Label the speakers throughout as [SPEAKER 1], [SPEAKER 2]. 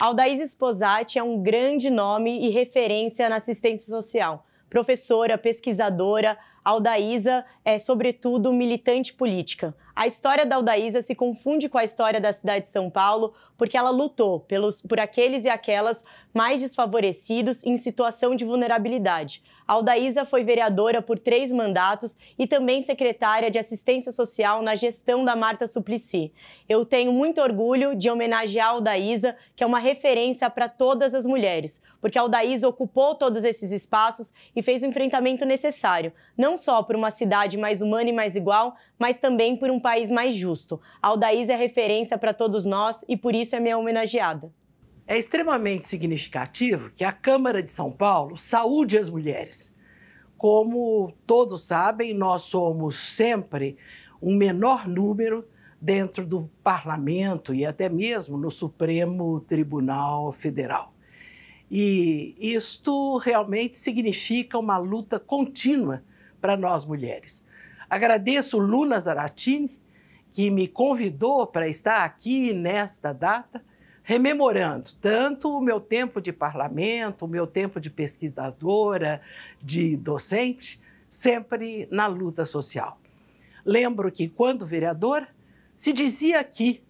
[SPEAKER 1] Aldaís Esposati é um grande nome e referência na assistência social professora, pesquisadora, Aldaísa é, sobretudo, militante política. A história da Aldaísa se confunde com a história da cidade de São Paulo, porque ela lutou pelos, por aqueles e aquelas mais desfavorecidos em situação de vulnerabilidade. A Aldaísa foi vereadora por três mandatos e também secretária de assistência social na gestão da Marta Suplicy. Eu tenho muito orgulho de homenagear a Aldaísa, que é uma referência para todas as mulheres, porque a Aldaísa ocupou todos esses espaços e fez o enfrentamento necessário, não só por uma cidade mais humana e mais igual, mas também por um país mais justo. Aldaís é referência para todos nós e por isso é minha homenageada. É extremamente significativo que a Câmara de São Paulo
[SPEAKER 2] saúde as mulheres. Como todos sabem, nós somos sempre um menor número dentro do parlamento e até mesmo no Supremo Tribunal Federal. E isto realmente significa uma luta contínua para nós mulheres. Agradeço Luna Zaratini, que me convidou para estar aqui nesta data, rememorando tanto o meu tempo de parlamento, o meu tempo de pesquisadora, de docente, sempre na luta social. Lembro que, quando vereadora, se dizia aqui,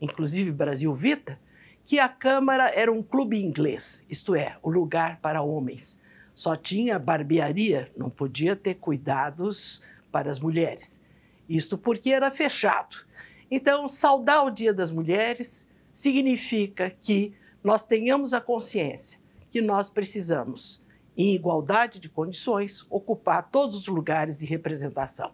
[SPEAKER 2] inclusive Brasil Vita, que a Câmara era um clube inglês, isto é, o lugar para homens. Só tinha barbearia, não podia ter cuidados para as mulheres. Isto porque era fechado. Então, saudar o Dia das Mulheres significa que nós tenhamos a consciência que nós precisamos, em igualdade de condições, ocupar todos os lugares de representação.